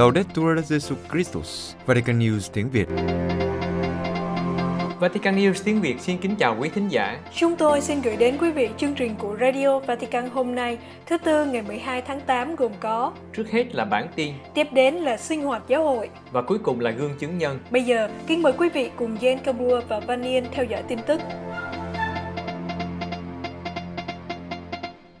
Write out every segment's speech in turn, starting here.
Laudetur Jesu Christus, Vatican News tiếng Việt. Vatican News tiếng Việt xin kính chào quý thính giả. Chúng tôi xin gửi đến quý vị chương trình của Radio Vatican hôm nay, thứ tư ngày 12 tháng 8 gồm có Trước hết là bản tin, tiếp đến là sinh hoạt giáo hội và cuối cùng là gương chứng nhân. Bây giờ, kính mời quý vị cùng Jen Kabua và Vanien theo dõi tin tức.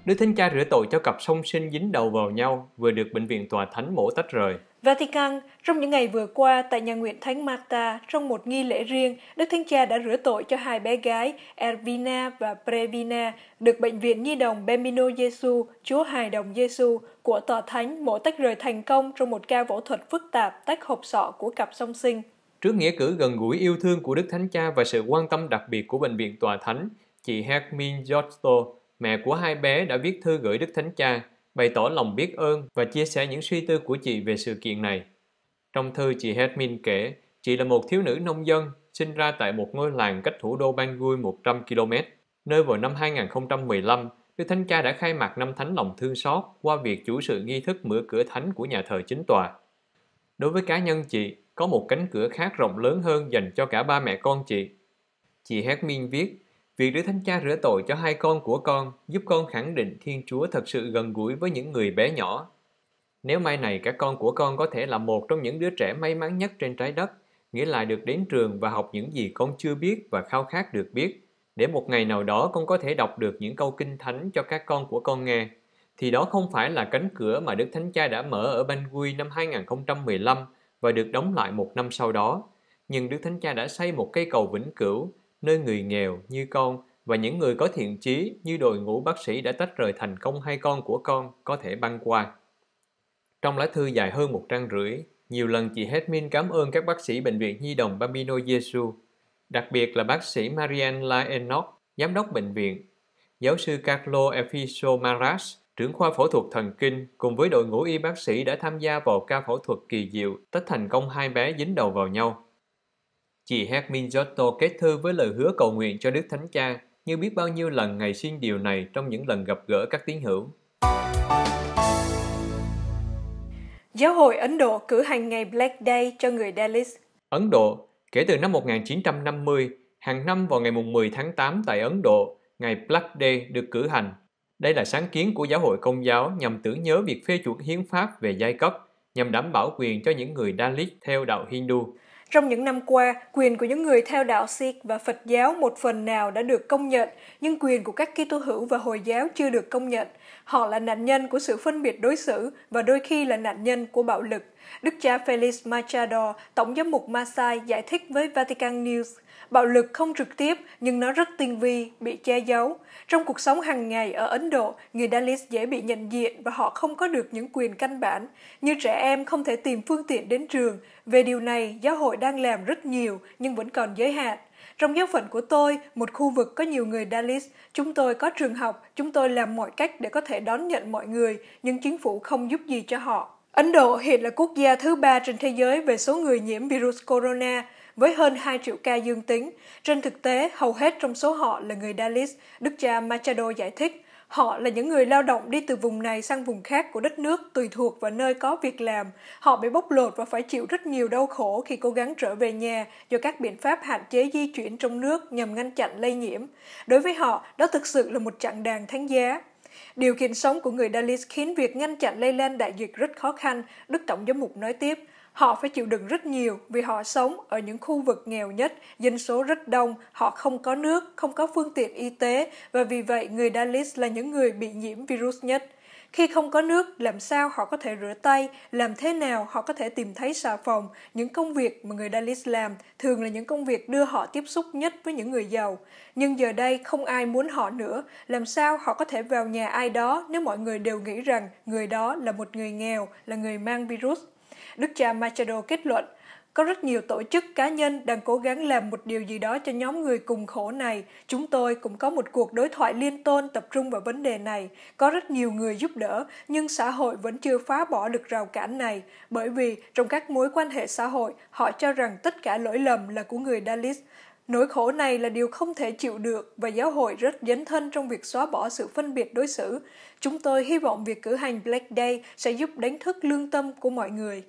Đức Thánh Cha rửa tội cho cặp song sinh dính đầu vào nhau vừa được Bệnh viện Tòa Thánh mổ tách rời. Vatican, trong những ngày vừa qua tại nhà nguyện Thánh Marta, trong một nghi lễ riêng, Đức Thánh Cha đã rửa tội cho hai bé gái Ervina và Previna, được Bệnh viện Nhi đồng Bemino Gesù, Chúa Hài đồng Gesù, của Tòa Thánh mổ tách rời thành công trong một ca phẫu thuật phức tạp tách hộp sọ của cặp song sinh. Trước nghĩa cử gần gũi yêu thương của Đức Thánh Cha và sự quan tâm đặc biệt của Bệnh viện Tòa Thánh, chị Hermin Giotto, mẹ của hai bé đã viết thư gửi Đức Thánh Cha, bày tỏ lòng biết ơn và chia sẻ những suy tư của chị về sự kiện này. Trong thư chị Hedmin kể, chị là một thiếu nữ nông dân, sinh ra tại một ngôi làng cách thủ đô Bangui 100 km, nơi vào năm 2015, Đức Thánh Cha đã khai mạc năm Thánh lòng thương xót qua việc chủ sự nghi thức mở cửa thánh của nhà thờ chính tòa. Đối với cá nhân chị, có một cánh cửa khác rộng lớn hơn dành cho cả ba mẹ con chị. Chị Hedmin viết, Việc để thánh cha rửa tội cho hai con của con giúp con khẳng định Thiên Chúa thật sự gần gũi với những người bé nhỏ. Nếu mai này các con của con có thể là một trong những đứa trẻ may mắn nhất trên trái đất, nghĩa là được đến trường và học những gì con chưa biết và khao khát được biết, để một ngày nào đó con có thể đọc được những câu kinh thánh cho các con của con nghe, thì đó không phải là cánh cửa mà Đức Thánh Cha đã mở ở Bangui năm 2015 và được đóng lại một năm sau đó. Nhưng Đức Thánh Cha đã xây một cây cầu vĩnh cửu nơi người nghèo như con và những người có thiện chí như đội ngũ bác sĩ đã tách rời thành công hai con của con có thể băng qua. Trong lá thư dài hơn một trang rưỡi, nhiều lần chị Hedmin cảm ơn các bác sĩ Bệnh viện Nhi đồng Bambino Gesù, đặc biệt là bác sĩ Marianne Laenok, giám đốc bệnh viện, giáo sư Carlo Efiso Maras, trưởng khoa phẫu thuật thần kinh cùng với đội ngũ y bác sĩ đã tham gia vào ca phẫu thuật kỳ diệu tách thành công hai bé dính đầu vào nhau. Chị Hermin Giotto kết thư với lời hứa cầu nguyện cho Đức Thánh Cha như biết bao nhiêu lần ngày xuyên điều này trong những lần gặp gỡ các tín hữu. Giáo hội Ấn Độ cử hành ngày Black Day cho người Dalit. Ấn Độ, kể từ năm 1950, hàng năm vào ngày 10 tháng 8 tại Ấn Độ, ngày Black Day được cử hành. Đây là sáng kiến của giáo hội công giáo nhằm tưởng nhớ việc phê chuẩn hiến pháp về giai cấp, nhằm đảm bảo quyền cho những người Dalit theo đạo Hindu. Trong những năm qua, quyền của những người theo đạo Sikh và Phật giáo một phần nào đã được công nhận, nhưng quyền của các Kitô hữu và Hồi giáo chưa được công nhận. Họ là nạn nhân của sự phân biệt đối xử và đôi khi là nạn nhân của bạo lực. Đức cha Felix Machado, Tổng giám mục Masai giải thích với Vatican News – Bạo lực không trực tiếp nhưng nó rất tinh vi, bị che giấu. Trong cuộc sống hàng ngày ở Ấn Độ, người Dalit dễ bị nhận diện và họ không có được những quyền căn bản, như trẻ em không thể tìm phương tiện đến trường. Về điều này, giáo hội đang làm rất nhiều nhưng vẫn còn giới hạn. Trong giáo phận của tôi, một khu vực có nhiều người Dalit, chúng tôi có trường học, chúng tôi làm mọi cách để có thể đón nhận mọi người, nhưng chính phủ không giúp gì cho họ. Ấn Độ hiện là quốc gia thứ ba trên thế giới về số người nhiễm virus corona với hơn 2 triệu ca dương tính. Trên thực tế, hầu hết trong số họ là người Dalit, đức cha Machado giải thích. Họ là những người lao động đi từ vùng này sang vùng khác của đất nước tùy thuộc vào nơi có việc làm. Họ bị bóc lột và phải chịu rất nhiều đau khổ khi cố gắng trở về nhà do các biện pháp hạn chế di chuyển trong nước nhằm ngăn chặn lây nhiễm. Đối với họ, đó thực sự là một chặng đàng thánh giá. Điều kiện sống của người Dalit khiến việc ngăn chặn lây lan đại dịch rất khó khăn, Đức Tổng giám mục nói tiếp. Họ phải chịu đựng rất nhiều vì họ sống ở những khu vực nghèo nhất, dân số rất đông, họ không có nước, không có phương tiện y tế và vì vậy người Dalit là những người bị nhiễm virus nhất. Khi không có nước, làm sao họ có thể rửa tay, làm thế nào họ có thể tìm thấy xà phòng. Những công việc mà người Dalit làm thường là những công việc đưa họ tiếp xúc nhất với những người giàu. Nhưng giờ đây không ai muốn họ nữa, làm sao họ có thể vào nhà ai đó nếu mọi người đều nghĩ rằng người đó là một người nghèo, là người mang virus. Đức cha Machado kết luận, có rất nhiều tổ chức cá nhân đang cố gắng làm một điều gì đó cho nhóm người cùng khổ này. Chúng tôi cũng có một cuộc đối thoại liên tôn tập trung vào vấn đề này. Có rất nhiều người giúp đỡ, nhưng xã hội vẫn chưa phá bỏ được rào cản này. Bởi vì trong các mối quan hệ xã hội, họ cho rằng tất cả lỗi lầm là của người Dalit. Nỗi khổ này là điều không thể chịu được và giáo hội rất dấn thân trong việc xóa bỏ sự phân biệt đối xử. Chúng tôi hy vọng việc cử hành Black Day sẽ giúp đánh thức lương tâm của mọi người.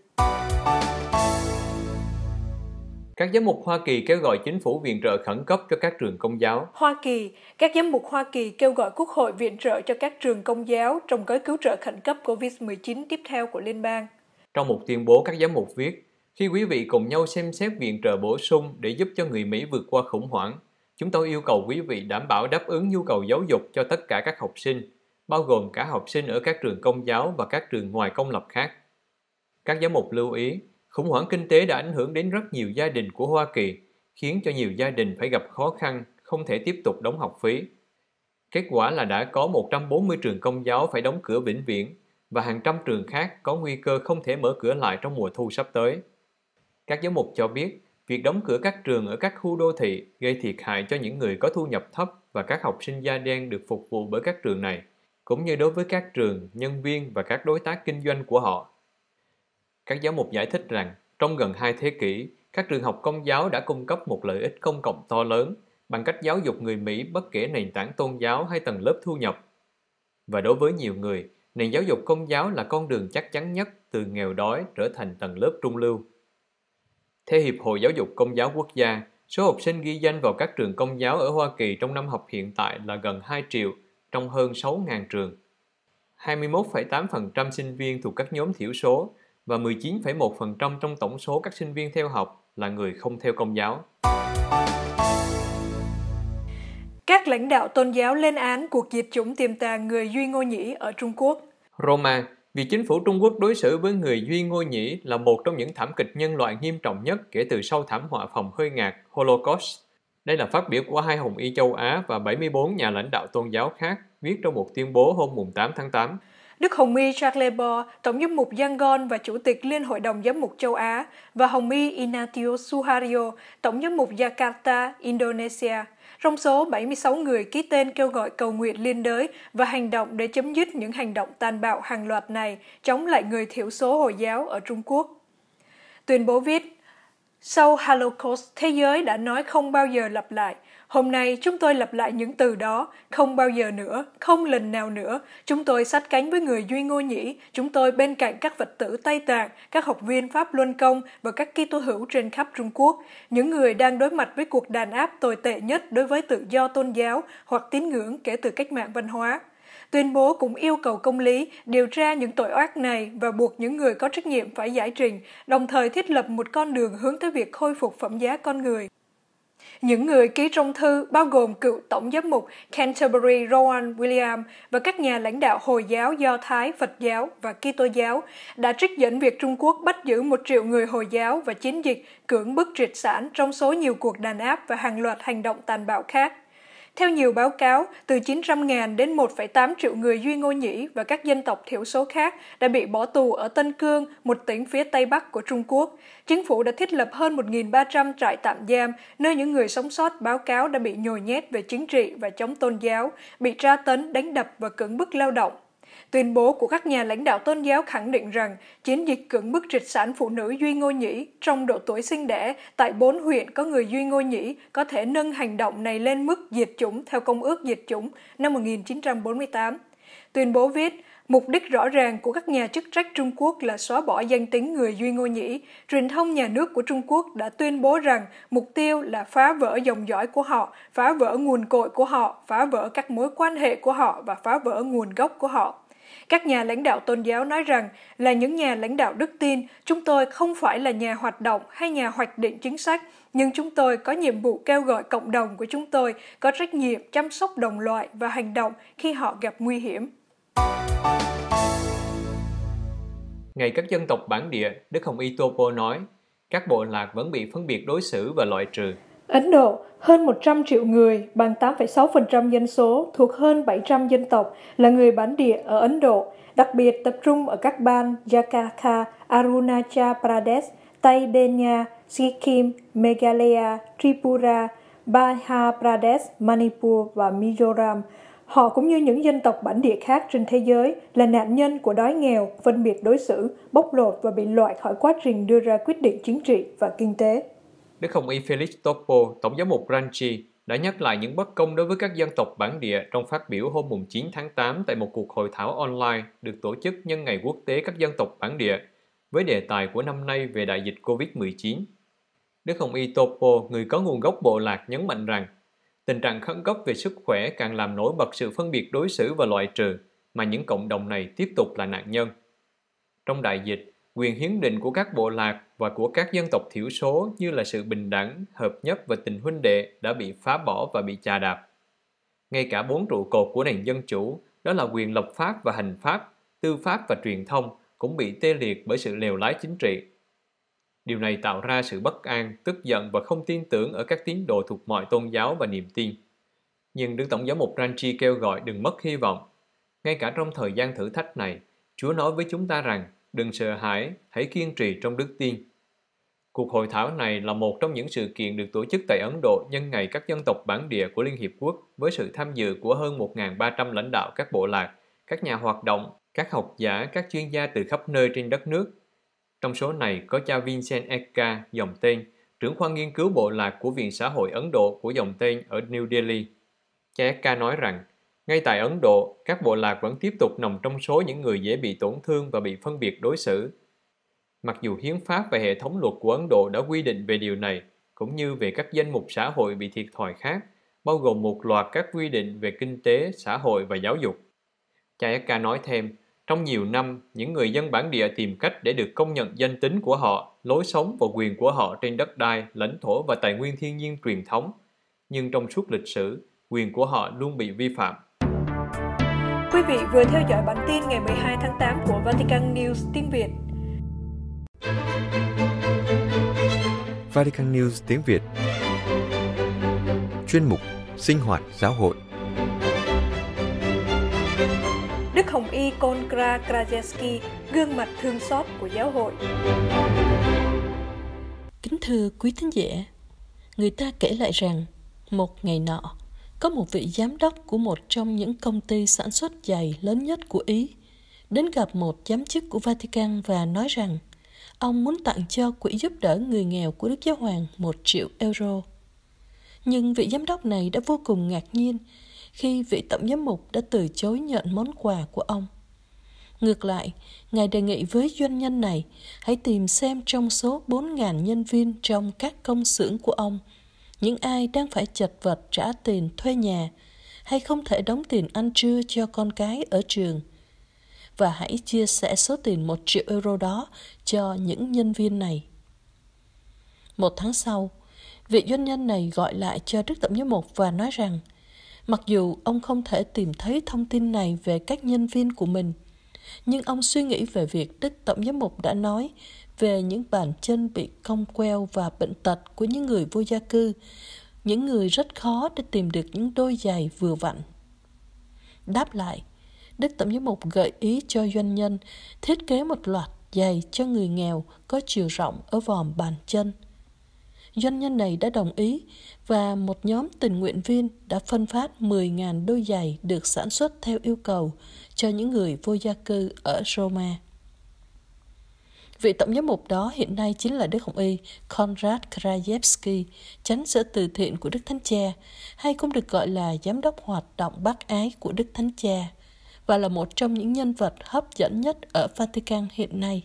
Các giám mục Hoa Kỳ kêu gọi chính phủ viện trợ khẩn cấp cho các trường công giáo. Hoa Kỳ, các giám mục Hoa Kỳ kêu gọi Quốc hội viện trợ cho các trường công giáo trong gói cứu trợ khẩn cấp COVID-19 tiếp theo của liên bang. Trong một tuyên bố, các giám mục viết, khi quý vị cùng nhau xem xét viện trợ bổ sung để giúp cho người Mỹ vượt qua khủng hoảng, chúng tôi yêu cầu quý vị đảm bảo đáp ứng nhu cầu giáo dục cho tất cả các học sinh, bao gồm cả học sinh ở các trường công giáo và các trường ngoài công lập khác. Các giáo mục lưu ý, khủng hoảng kinh tế đã ảnh hưởng đến rất nhiều gia đình của Hoa Kỳ, khiến cho nhiều gia đình phải gặp khó khăn, không thể tiếp tục đóng học phí. Kết quả là đã có 140 trường công giáo phải đóng cửa vĩnh viễn và hàng trăm trường khác có nguy cơ không thể mở cửa lại trong mùa thu sắp tới. Các giáo mục cho biết, việc đóng cửa các trường ở các khu đô thị gây thiệt hại cho những người có thu nhập thấp và các học sinh da đen được phục vụ bởi các trường này, cũng như đối với các trường, nhân viên và các đối tác kinh doanh của họ. Các giáo mục giải thích rằng, trong gần hai thế kỷ, các trường học công giáo đã cung cấp một lợi ích công cộng to lớn bằng cách giáo dục người Mỹ bất kể nền tảng tôn giáo hay tầng lớp thu nhập. Và đối với nhiều người, nền giáo dục công giáo là con đường chắc chắn nhất từ nghèo đói trở thành tầng lớp trung lưu. Theo Hiệp hội Giáo dục Công giáo Quốc gia, số học sinh ghi danh vào các trường công giáo ở Hoa Kỳ trong năm học hiện tại là gần 2 triệu, trong hơn 6.000 trường. 21,8% sinh viên thuộc các nhóm thiểu số và 19,1% trong tổng số các sinh viên theo học là người không theo công giáo. Các lãnh đạo tôn giáo lên án cuộc diệt chủng tiềm tàng người Duy Ngô Nhĩ ở Trung Quốc. Roma, Việc chính phủ Trung Quốc đối xử với người Duy Ngô Nhĩ là một trong những thảm kịch nhân loại nghiêm trọng nhất kể từ sau thảm họa phòng hơi ngạt Holocaust. Đây là phát biểu của hai Hồng Y châu Á và 74 nhà lãnh đạo tôn giáo khác viết trong một tuyên bố hôm 8 tháng 8. Đức Hồng Y Jacques Lebor, Tổng giám mục Yangon và Chủ tịch Liên hội đồng giám mục châu Á và Hồng Y Inatio Suhario, Tổng giám mục Jakarta, Indonesia – trong số 76 người ký tên kêu gọi cầu nguyện liên đới và hành động để chấm dứt những hành động tàn bạo hàng loạt này chống lại người thiểu số Hồi giáo ở Trung Quốc. Tuyên bố viết, sau Holocaust, thế giới đã nói không bao giờ lặp lại – Hôm nay chúng tôi lặp lại những từ đó, không bao giờ nữa, không lần nào nữa. Chúng tôi sát cánh với người Duy Ngô Nhĩ, chúng tôi bên cạnh các vật tử Tây Tạng, các học viên Pháp Luân Công và các Kitô hữu trên khắp Trung Quốc, những người đang đối mặt với cuộc đàn áp tồi tệ nhất đối với tự do tôn giáo hoặc tín ngưỡng kể từ cách mạng văn hóa. Tuyên bố cũng yêu cầu công lý điều tra những tội ác này và buộc những người có trách nhiệm phải giải trình, đồng thời thiết lập một con đường hướng tới việc khôi phục phẩm giá con người. Những người ký trong thư bao gồm cựu tổng giám mục Canterbury Rowan William và các nhà lãnh đạo Hồi giáo Do Thái, Phật giáo và Kitô giáo đã trích dẫn việc Trung Quốc bắt giữ một triệu người Hồi giáo và chiến dịch cưỡng bức triệt sản trong số nhiều cuộc đàn áp và hàng loạt hành động tàn bạo khác. Theo nhiều báo cáo, từ 900.000 đến 1,8 triệu người Duy Ngô Nhĩ và các dân tộc thiểu số khác đã bị bỏ tù ở Tân Cương, một tỉnh phía Tây Bắc của Trung Quốc. Chính phủ đã thiết lập hơn 1.300 trại tạm giam, nơi những người sống sót báo cáo đã bị nhồi nhét về chính trị và chống tôn giáo, bị tra tấn, đánh đập và cưỡng bức lao động. Tuyên bố của các nhà lãnh đạo tôn giáo khẳng định rằng chiến dịch cưỡng bức trịch sản phụ nữ Duy Ngô Nhĩ trong độ tuổi sinh đẻ tại bốn huyện có người Duy Ngô Nhĩ có thể nâng hành động này lên mức diệt chủng theo Công ước Diệt chủng năm 1948. Tuyên bố viết, Mục đích rõ ràng của các nhà chức trách Trung Quốc là xóa bỏ danh tính người Duy Ngô Nhĩ. Truyền thông nhà nước của Trung Quốc đã tuyên bố rằng mục tiêu là phá vỡ dòng dõi của họ, phá vỡ nguồn cội của họ, phá vỡ các mối quan hệ của họ và phá vỡ nguồn gốc của họ. Các nhà lãnh đạo tôn giáo nói rằng là những nhà lãnh đạo đức tin, chúng tôi không phải là nhà hoạt động hay nhà hoạch định chính sách, nhưng chúng tôi có nhiệm vụ kêu gọi cộng đồng của chúng tôi có trách nhiệm chăm sóc đồng loại và hành động khi họ gặp nguy hiểm. Ngày các dân tộc bản địa, Đức Hồng Y Topo nói, các bộ lạc vẫn bị phân biệt đối xử và loại trừ. Ấn Độ, hơn 100 triệu người, bằng 8,6% dân số, thuộc hơn 700 dân tộc, là người bản địa ở Ấn Độ, đặc biệt tập trung ở các bang Jakarta, Arunachal Pradesh, Tây Benya, Sikkim, Meghalaya, Tripura, Bihar Pradesh, Manipur và Mizoram. Họ cũng như những dân tộc bản địa khác trên thế giới là nạn nhân của đói nghèo, phân biệt đối xử, bóc lột và bị loại khỏi quá trình đưa ra quyết định chính trị và kinh tế. Đức Hồng Y Felix Tocpo, Tổng giám mục Gramsci, đã nhắc lại những bất công đối với các dân tộc bản địa trong phát biểu hôm 9 tháng 8 tại một cuộc hội thảo online được tổ chức nhân ngày quốc tế các dân tộc bản địa với đề tài của năm nay về đại dịch COVID-19. Đức Hồng Y Topo, người có nguồn gốc bộ lạc, nhấn mạnh rằng tình trạng khẩn cấp về sức khỏe càng làm nổi bật sự phân biệt đối xử và loại trừ mà những cộng đồng này tiếp tục là nạn nhân. Trong đại dịch, quyền hiến định của các bộ lạc và của các dân tộc thiểu số như là sự bình đẳng, hợp nhất và tình huynh đệ đã bị phá bỏ và bị chà đạp. Ngay cả bốn trụ cột của nền dân chủ, đó là quyền lập pháp và hành pháp, tư pháp và truyền thông cũng bị tê liệt bởi sự lèo lái chính trị. Điều này tạo ra sự bất an, tức giận và không tin tưởng ở các tín đồ thuộc mọi tôn giáo và niềm tin. Nhưng Đức Tổng Giám mục Ranchi kêu gọi đừng mất hy vọng. Ngay cả trong thời gian thử thách này, Chúa nói với chúng ta rằng đừng sợ hãi, hãy kiên trì trong đức tin. Cuộc hội thảo này là một trong những sự kiện được tổ chức tại Ấn Độ nhân ngày các dân tộc bản địa của Liên Hiệp Quốc với sự tham dự của hơn 1.300 lãnh đạo các bộ lạc, các nhà hoạt động, các học giả, các chuyên gia từ khắp nơi trên đất nước. Trong số này có cha Vincent Eka, dòng tên, trưởng khoa nghiên cứu bộ lạc của Viện Xã hội Ấn Độ của dòng tên ở New Delhi. Cha Eka nói rằng ngay tại Ấn Độ, các bộ lạc vẫn tiếp tục nằm trong số những người dễ bị tổn thương và bị phân biệt đối xử. Mặc dù hiến pháp và hệ thống luật của Ấn Độ đã quy định về điều này, cũng như về các danh mục xã hội bị thiệt thòi khác, bao gồm một loạt các quy định về kinh tế, xã hội và giáo dục. Chayaka nói thêm, trong nhiều năm, những người dân bản địa tìm cách để được công nhận danh tính của họ, lối sống và quyền của họ trên đất đai, lãnh thổ và tài nguyên thiên nhiên truyền thống. Nhưng trong suốt lịch sử, quyền của họ luôn bị vi phạm. Quý vị vừa theo dõi bản tin ngày 12 tháng 8 của Vatican News tiếng Việt. Vatican News tiếng Việt Chuyên mục Sinh hoạt giáo hội Đức Hồng Y Konkra Krajewski, gương mặt thương xót của giáo hội. Kính thưa quý thính giả, người ta kể lại rằng một ngày nọ, có một vị giám đốc của một trong những công ty sản xuất giày lớn nhất của Ý đến gặp một giám chức của Vatican và nói rằng ông muốn tặng cho quỹ giúp đỡ người nghèo của Đức Giáo Hoàng một triệu euro. Nhưng vị giám đốc này đã vô cùng ngạc nhiên khi vị tổng giám mục đã từ chối nhận món quà của ông. Ngược lại, Ngài đề nghị với doanh nhân này hãy tìm xem trong số 4.000 nhân viên trong các công xưởng của ông – những ai đang phải chật vật trả tiền thuê nhà hay không thể đóng tiền ăn trưa cho con cái ở trường. Và hãy chia sẻ số tiền 1 triệu euro đó cho những nhân viên này. Một tháng sau, vị doanh nhân này gọi lại cho Đức Tổng giám mục và nói rằng mặc dù ông không thể tìm thấy thông tin này về các nhân viên của mình, nhưng ông suy nghĩ về việc Đức Tổng giám mục đã nói về những bàn chân bị cong queo và bệnh tật của những người vô gia cư, những người rất khó để tìm được những đôi giày vừa vặn. Đáp lại, Đức Tổng giám mục gợi ý cho doanh nhân thiết kế một loạt giày cho người nghèo có chiều rộng ở vòm bàn chân. Doanh nhân này đã đồng ý và một nhóm tình nguyện viên đã phân phát 10.000 đôi giày được sản xuất theo yêu cầu cho những người vô gia cư ở Roma. Vị tổng giám mục đó hiện nay chính là Đức Hồng Y Konrad Krajewski, chánh sở từ thiện của Đức Thánh Cha, hay cũng được gọi là giám đốc hoạt động bác ái của Đức Thánh Cha, và là một trong những nhân vật hấp dẫn nhất ở Vatican hiện nay.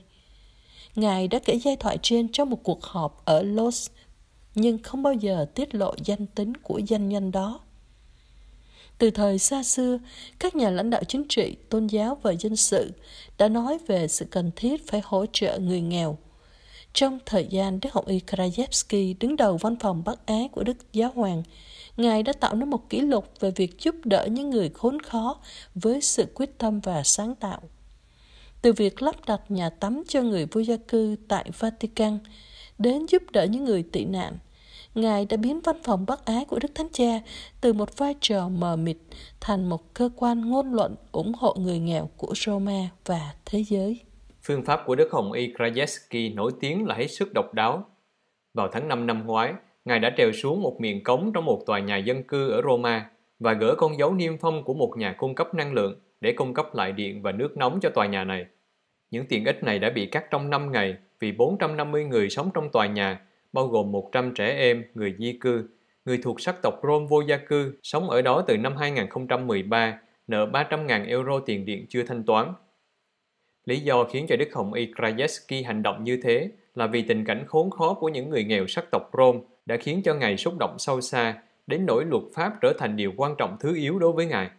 Ngài đã kể giai thoại trên trong một cuộc họp ở Los, nhưng không bao giờ tiết lộ danh tính của doanh nhân đó. Từ thời xa xưa, các nhà lãnh đạo chính trị, tôn giáo và dân sự đã nói về sự cần thiết phải hỗ trợ người nghèo. Trong thời gian Đức Hồng Y Krajewski đứng đầu văn phòng Bắc Á của Đức Giáo Hoàng, Ngài đã tạo nên một kỷ lục về việc giúp đỡ những người khốn khó với sự quyết tâm và sáng tạo. Từ việc lắp đặt nhà tắm cho người vô gia cư tại Vatican đến giúp đỡ những người tị nạn, Ngài đã biến văn phòng bác ái của Đức Thánh Cha từ một vai trò mờ mịt thành một cơ quan ngôn luận ủng hộ người nghèo của Roma và thế giới. Phương pháp của Đức Hồng Y Krajewski nổi tiếng là hết sức độc đáo. Vào tháng 5 năm ngoái, Ngài đã trèo xuống một miệng cống trong một tòa nhà dân cư ở Roma và gỡ con dấu niêm phong của một nhà cung cấp năng lượng để cung cấp lại điện và nước nóng cho tòa nhà này. Những tiện ích này đã bị cắt trong 5 ngày vì 450 người sống trong tòa nhà bao gồm 100 trẻ em, người di cư, người thuộc sắc tộc Rom vô gia cư, sống ở đó từ năm 2013, nợ 300.000 euro tiền điện chưa thanh toán. Lý do khiến cho Đức Hồng Y Krajewski hành động như thế là vì tình cảnh khốn khó của những người nghèo sắc tộc Rom đã khiến cho Ngài xúc động sâu xa, đến nỗi luật pháp trở thành điều quan trọng thứ yếu đối với Ngài.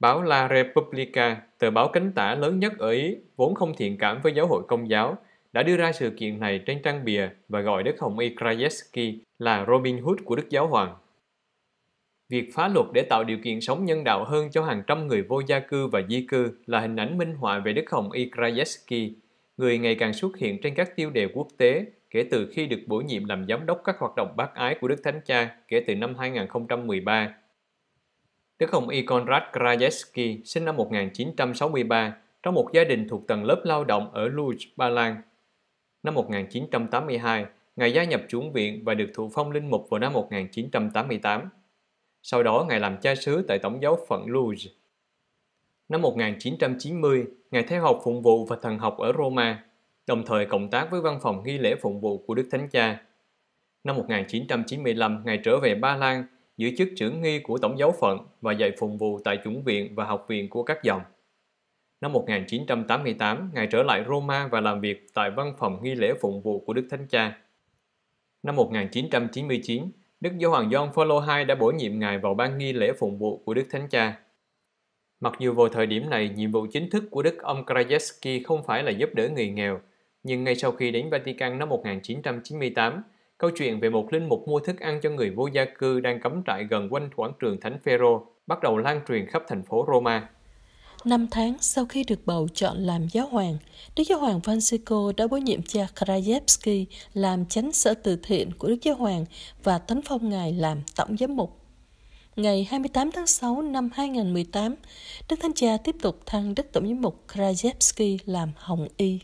Báo La Repubblica, tờ báo cánh tả lớn nhất ở Ý, vốn không thiện cảm với giáo hội công giáo, đã đưa ra sự kiện này trên trang bìa và gọi Đức Hồng Y Krajewski là Robin Hood của Đức Giáo Hoàng. Việc phá luật để tạo điều kiện sống nhân đạo hơn cho hàng trăm người vô gia cư và di cư là hình ảnh minh họa về Đức Hồng Y Krajewski, người ngày càng xuất hiện trên các tiêu đề quốc tế kể từ khi được bổ nhiệm làm giám đốc các hoạt động bác ái của Đức Thánh Cha kể từ năm 2013. Đức Hồng Y Konrad Krajewski sinh năm 1963 trong một gia đình thuộc tầng lớp lao động ở Luz, Ba Lan, Năm 1982, Ngài gia nhập chuồng viện và được thụ phong linh mục vào năm 1988. Sau đó, Ngài làm cha sứ tại Tổng giáo phận Luz. Năm 1990, Ngài theo học phụng vụ và thần học ở Roma, đồng thời cộng tác với văn phòng nghi lễ phụng vụ của Đức Thánh Cha. Năm 1995, Ngài trở về Ba Lan, giữ chức trưởng nghi của Tổng giáo phận và dạy phụng vụ tại chủng viện và học viện của các dòng. Năm 1988, Ngài trở lại Roma và làm việc tại văn phòng nghi lễ phụng vụ của Đức Thánh Cha. Năm 1999, Đức Giáo hoàng John Paul II đã bổ nhiệm Ngài vào ban nghi lễ phụng vụ của Đức Thánh Cha. Mặc dù vào thời điểm này, nhiệm vụ chính thức của Đức ông Krajewski không phải là giúp đỡ người nghèo, nhưng ngay sau khi đến Vatican năm 1998, câu chuyện về một linh mục mua thức ăn cho người vô gia cư đang cắm trại gần quanh quảng trường Thánh Phaero bắt đầu lan truyền khắp thành phố Roma. Năm tháng sau khi được bầu chọn làm giáo hoàng, Đức Giáo hoàng Francisco đã bổ nhiệm cha Krajewski làm chánh sở từ thiện của Đức Giáo hoàng và tấn phong ngài làm tổng giám mục. Ngày 28 tháng 6 năm 2018, Đức Thánh Cha tiếp tục thăng Đức Tổng giám mục Krajewski làm Hồng Y.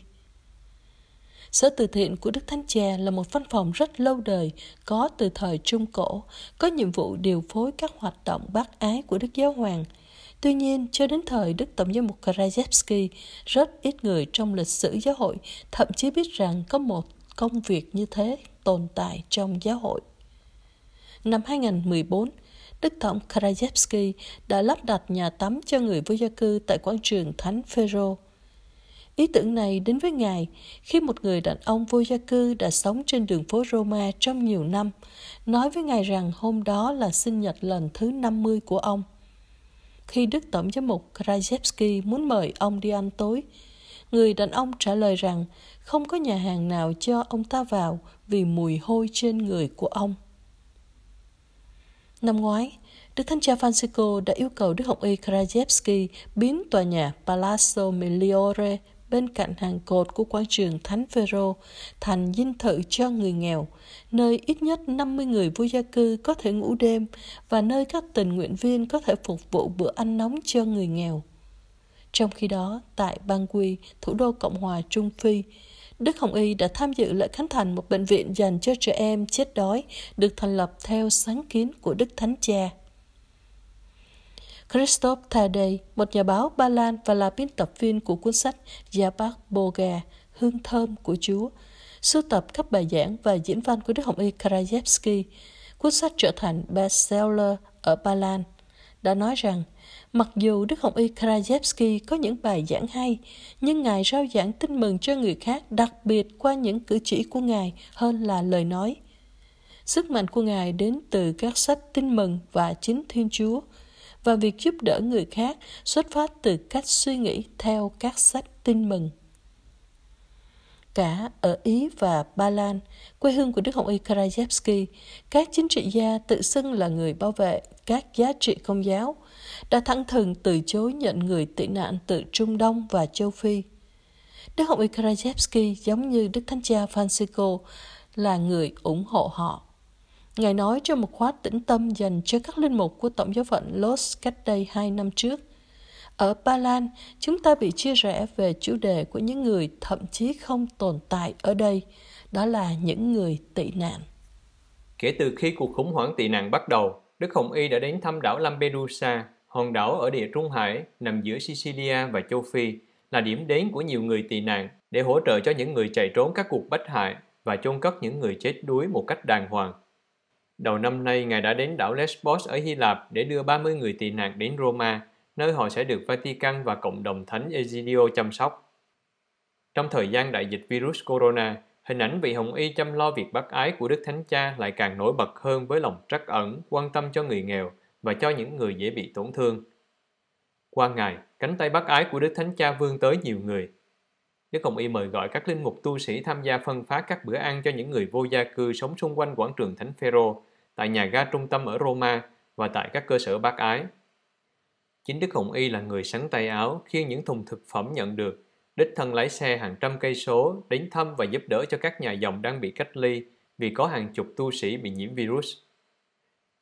Sở từ thiện của Đức Thánh Cha là một văn phòng rất lâu đời, có từ thời Trung Cổ, có nhiệm vụ điều phối các hoạt động bác ái của Đức Giáo Hoàng – Tuy nhiên, cho đến thời Đức Tổng giám mục Krajewski, rất ít người trong lịch sử giáo hội thậm chí biết rằng có một công việc như thế tồn tại trong giáo hội. Năm 2014, Đức Tổng Krajewski đã lắp đặt nhà tắm cho người vô gia cư tại quảng trường Thánh Phaero. Ý tưởng này đến với Ngài khi một người đàn ông vô gia cư đã sống trên đường phố Roma trong nhiều năm, nói với Ngài rằng hôm đó là sinh nhật lần thứ 50 của ông khi Đức Tổng giám mục Krajewski muốn mời ông đi ăn tối. Người đàn ông trả lời rằng không có nhà hàng nào cho ông ta vào vì mùi hôi trên người của ông. Năm ngoái, Đức Thánh cha Francisco đã yêu cầu Đức Hồng Y Krajewski biến tòa nhà Palazzo Migliore bên cạnh hàng cột của quảng trường Thánh Phaero thành dinh thự cho người nghèo, nơi ít nhất 50 người vô gia cư có thể ngủ đêm và nơi các tình nguyện viên có thể phục vụ bữa ăn nóng cho người nghèo. Trong khi đó, tại Bangui, thủ đô Cộng hòa Trung Phi, Đức Hồng Y đã tham dự lễ khánh thành một bệnh viện dành cho trẻ em chết đói được thành lập theo sáng kiến của Đức Thánh Cha. Christoph Thadei, một nhà báo Ba Lan và là biên tập viên của cuốn sách Jabat gà Hương thơm của Chúa, sưu tập các bài giảng và diễn văn của Đức Hồng Y Krajewski, Cuốn sách trở thành bestseller ở Ba Lan. Đã nói rằng, mặc dù Đức Hồng Y Krajewski có những bài giảng hay, nhưng Ngài rao giảng tin mừng cho người khác đặc biệt qua những cử chỉ của Ngài hơn là lời nói. Sức mạnh của Ngài đến từ các sách tin mừng và chính Thiên Chúa – và việc giúp đỡ người khác xuất phát từ cách suy nghĩ theo các sách tin mừng cả ở Ý và Ba Lan, quê hương của Đức Hồng Y Karajewski, các chính trị gia tự xưng là người bảo vệ các giá trị công giáo, đã thẳng thừng từ chối nhận người tị nạn từ Trung Đông và châu Phi. Đức Hồng Y Karajewski giống như Đức Thánh Cha Francisco là người ủng hộ họ. Ngài nói trong một khóa tĩnh tâm dành cho các linh mục của Tổng giáo phận Los cách đây hai năm trước. Ở Ba Lan, chúng ta bị chia rẽ về chủ đề của những người thậm chí không tồn tại ở đây, đó là những người tị nạn. Kể từ khi cuộc khủng hoảng tị nạn bắt đầu, Đức Hồng Y đã đến thăm đảo Lampedusa, hòn đảo ở địa Trung Hải nằm giữa Sicilia và châu Phi, là điểm đến của nhiều người tị nạn để hỗ trợ cho những người chạy trốn các cuộc bách hại và chôn cất những người chết đuối một cách đàng hoàng. Đầu năm nay, Ngài đã đến đảo Lesbos ở Hy Lạp để đưa 30 người tị nạn đến Roma, nơi họ sẽ được Vatican và cộng đồng thánh Egidio chăm sóc. Trong thời gian đại dịch virus corona, hình ảnh vị hồng y chăm lo việc bác ái của Đức Thánh Cha lại càng nổi bật hơn với lòng trắc ẩn, quan tâm cho người nghèo và cho những người dễ bị tổn thương. Qua Ngài, cánh tay bác ái của Đức Thánh Cha vươn tới nhiều người, Đức Hồng Y mời gọi các linh mục tu sĩ tham gia phân phát các bữa ăn cho những người vô gia cư sống xung quanh quảng trường Thánh Phaero, tại nhà ga trung tâm ở Roma và tại các cơ sở bác ái. Chính Đức Hồng Y là người sắn tay áo khi những thùng thực phẩm nhận được, đích thân lái xe hàng trăm cây số đến thăm và giúp đỡ cho các nhà dòng đang bị cách ly vì có hàng chục tu sĩ bị nhiễm virus.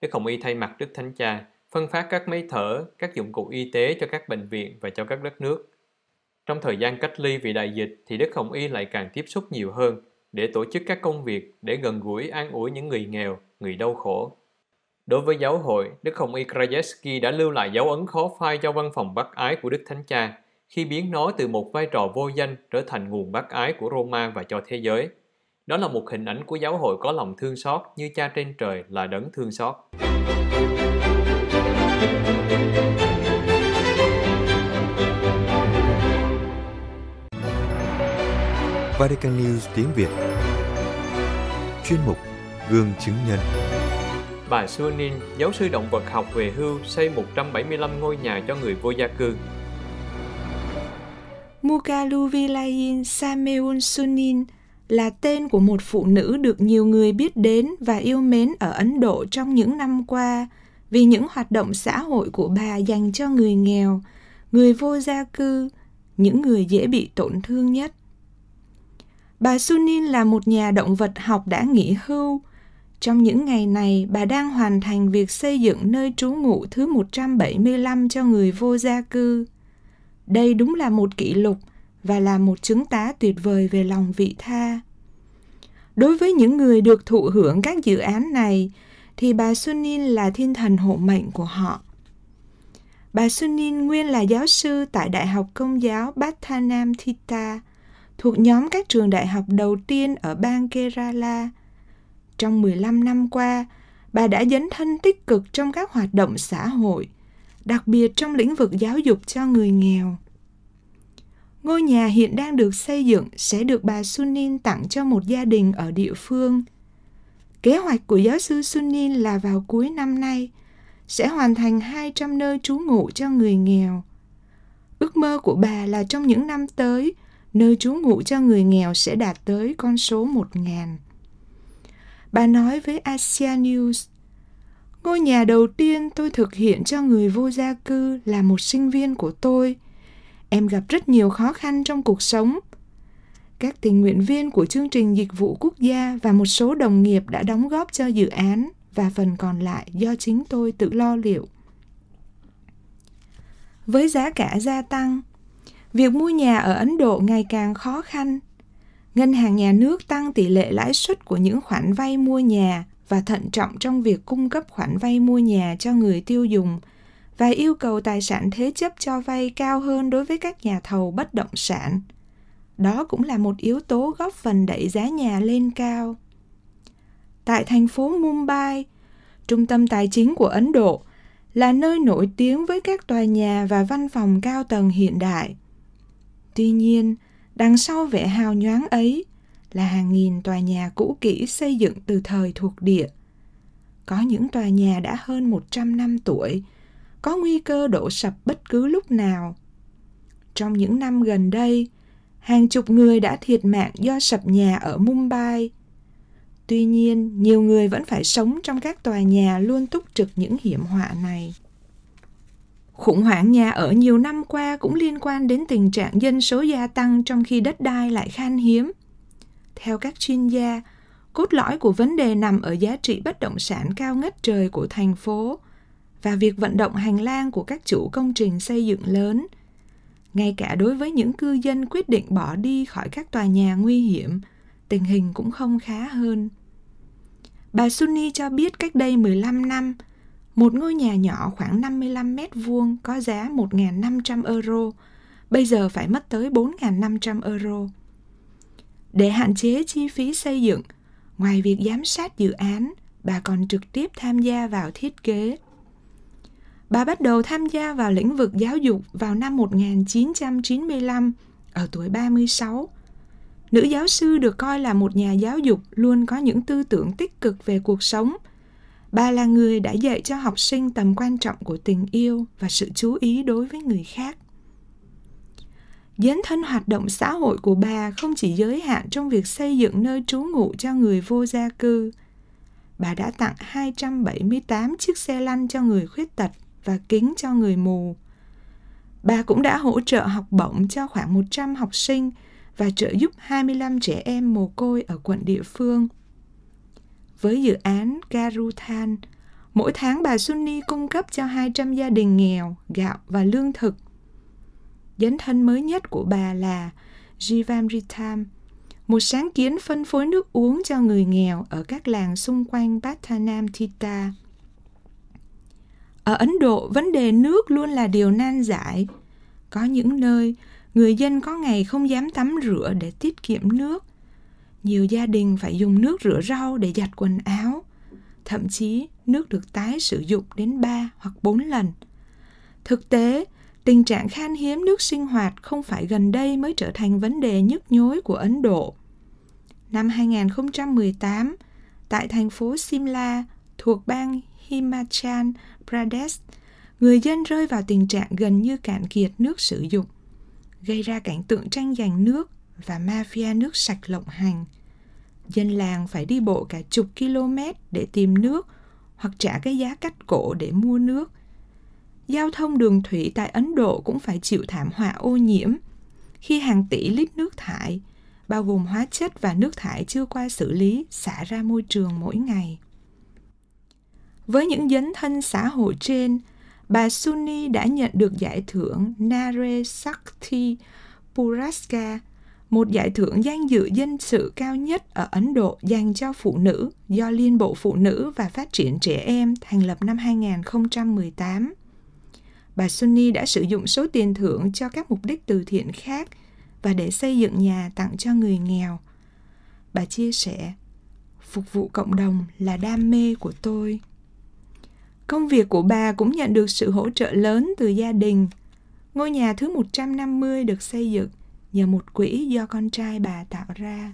Đức Hồng Y thay mặt Đức Thánh Cha phân phát các máy thở, các dụng cụ y tế cho các bệnh viện và cho các đất nước. Trong thời gian cách ly vì đại dịch thì Đức Hồng Y lại càng tiếp xúc nhiều hơn để tổ chức các công việc để gần gũi an ủi những người nghèo, người đau khổ. Đối với giáo hội, Đức Hồng Y Krajewski đã lưu lại dấu ấn khó phai cho văn phòng bác ái của Đức Thánh Cha khi biến nó từ một vai trò vô danh trở thành nguồn bác ái của Roma và cho thế giới. Đó là một hình ảnh của giáo hội có lòng thương xót như cha trên trời là đấng thương xót. Vatican News tiếng Việt Chuyên mục Gương chứng nhân Bà Sunin, giáo sư động vật học về hưu xây 175 ngôi nhà cho người vô gia cư Mugaluvilayin Sameun Sunin là tên của một phụ nữ được nhiều người biết đến và yêu mến ở Ấn Độ trong những năm qua vì những hoạt động xã hội của bà dành cho người nghèo, người vô gia cư, những người dễ bị tổn thương nhất. Bà Sunin là một nhà động vật học đã nghỉ hưu. Trong những ngày này, bà đang hoàn thành việc xây dựng nơi trú ngụ thứ 175 cho người vô gia cư. Đây đúng là một kỷ lục và là một chứng tá tuyệt vời về lòng vị tha. Đối với những người được thụ hưởng các dự án này, thì bà Sunin là thiên thần hộ mệnh của họ. Bà Sunin nguyên là giáo sư tại Đại học Công giáo Bhattanam Thita, thuộc nhóm các trường đại học đầu tiên ở bang Kerala. Trong 15 năm qua, bà đã dấn thân tích cực trong các hoạt động xã hội, đặc biệt trong lĩnh vực giáo dục cho người nghèo. Ngôi nhà hiện đang được xây dựng sẽ được bà Sunin tặng cho một gia đình ở địa phương. Kế hoạch của giáo sư Sunin là vào cuối năm nay sẽ hoàn thành 200 nơi trú ngụ cho người nghèo. Ước mơ của bà là trong những năm tới, nơi trú ngụ cho người nghèo sẽ đạt tới con số 1.000. Bà nói với Asia News, Ngôi nhà đầu tiên tôi thực hiện cho người vô gia cư là một sinh viên của tôi. Em gặp rất nhiều khó khăn trong cuộc sống. Các tình nguyện viên của chương trình dịch vụ quốc gia và một số đồng nghiệp đã đóng góp cho dự án và phần còn lại do chính tôi tự lo liệu. Với giá cả gia tăng, việc mua nhà ở Ấn Độ ngày càng khó khăn. Ngân hàng nhà nước tăng tỷ lệ lãi suất của những khoản vay mua nhà và thận trọng trong việc cung cấp khoản vay mua nhà cho người tiêu dùng và yêu cầu tài sản thế chấp cho vay cao hơn đối với các nhà thầu bất động sản. Đó cũng là một yếu tố góp phần đẩy giá nhà lên cao. Tại thành phố Mumbai, trung tâm tài chính của Ấn Độ là nơi nổi tiếng với các tòa nhà và văn phòng cao tầng hiện đại. Tuy nhiên, đằng sau vẻ hào nhoáng ấy là hàng nghìn tòa nhà cũ kỹ xây dựng từ thời thuộc địa. Có những tòa nhà đã hơn 100 năm tuổi, có nguy cơ đổ sập bất cứ lúc nào. Trong những năm gần đây, hàng chục người đã thiệt mạng do sập nhà ở Mumbai. Tuy nhiên, nhiều người vẫn phải sống trong các tòa nhà luôn túc trực những hiểm họa này. Khủng hoảng nhà ở nhiều năm qua cũng liên quan đến tình trạng dân số gia tăng trong khi đất đai lại khan hiếm. Theo các chuyên gia, cốt lõi của vấn đề nằm ở giá trị bất động sản cao ngất trời của thành phố và việc vận động hành lang của các chủ công trình xây dựng lớn. Ngay cả đối với những cư dân quyết định bỏ đi khỏi các tòa nhà nguy hiểm, tình hình cũng không khá hơn. Bà Sunni cho biết cách đây 15 năm, một ngôi nhà nhỏ khoảng 55 mét vuông có giá 1.500 euro, bây giờ phải mất tới 4.500 euro. Để hạn chế chi phí xây dựng, ngoài việc giám sát dự án, bà còn trực tiếp tham gia vào thiết kế. Bà bắt đầu tham gia vào lĩnh vực giáo dục vào năm 1995 ở tuổi 36. Nữ giáo sư được coi là một nhà giáo dục luôn có những tư tưởng tích cực về cuộc sống – Bà là người đã dạy cho học sinh tầm quan trọng của tình yêu và sự chú ý đối với người khác. Dấn thân hoạt động xã hội của bà không chỉ giới hạn trong việc xây dựng nơi trú ngụ cho người vô gia cư. Bà đã tặng 278 chiếc xe lăn cho người khuyết tật và kính cho người mù. Bà cũng đã hỗ trợ học bổng cho khoảng 100 học sinh và trợ giúp 25 trẻ em mồ côi ở quận địa phương – với dự án Garuthan, mỗi tháng bà Sunni cung cấp cho 200 gia đình nghèo gạo và lương thực. Dấn thân mới nhất của bà là Jivamritam, một sáng kiến phân phối nước uống cho người nghèo ở các làng xung quanh Pattanamthitta. Ở Ấn Độ, vấn đề nước luôn là điều nan giải. Có những nơi, người dân có ngày không dám tắm rửa để tiết kiệm nước nhiều gia đình phải dùng nước rửa rau để giặt quần áo. Thậm chí, nước được tái sử dụng đến 3 hoặc 4 lần. Thực tế, tình trạng khan hiếm nước sinh hoạt không phải gần đây mới trở thành vấn đề nhức nhối của Ấn Độ. Năm 2018, tại thành phố Simla thuộc bang Himachal Pradesh, người dân rơi vào tình trạng gần như cạn kiệt nước sử dụng, gây ra cảnh tượng tranh giành nước và mafia nước sạch lộng hành. Dân làng phải đi bộ cả chục km để tìm nước hoặc trả cái giá cắt cổ để mua nước. Giao thông đường thủy tại Ấn Độ cũng phải chịu thảm họa ô nhiễm khi hàng tỷ lít nước thải, bao gồm hóa chất và nước thải chưa qua xử lý, xả ra môi trường mỗi ngày. Với những dấn thân xã hội trên, bà Suni đã nhận được giải thưởng Nare Shakti Puraskar một giải thưởng danh dự danh sự cao nhất ở Ấn Độ dành cho phụ nữ do Liên Bộ Phụ Nữ và Phát triển Trẻ Em thành lập năm 2018. Bà Sunni đã sử dụng số tiền thưởng cho các mục đích từ thiện khác và để xây dựng nhà tặng cho người nghèo. Bà chia sẻ, phục vụ cộng đồng là đam mê của tôi. Công việc của bà cũng nhận được sự hỗ trợ lớn từ gia đình. Ngôi nhà thứ 150 được xây dựng nhờ một quỹ do con trai bà tạo ra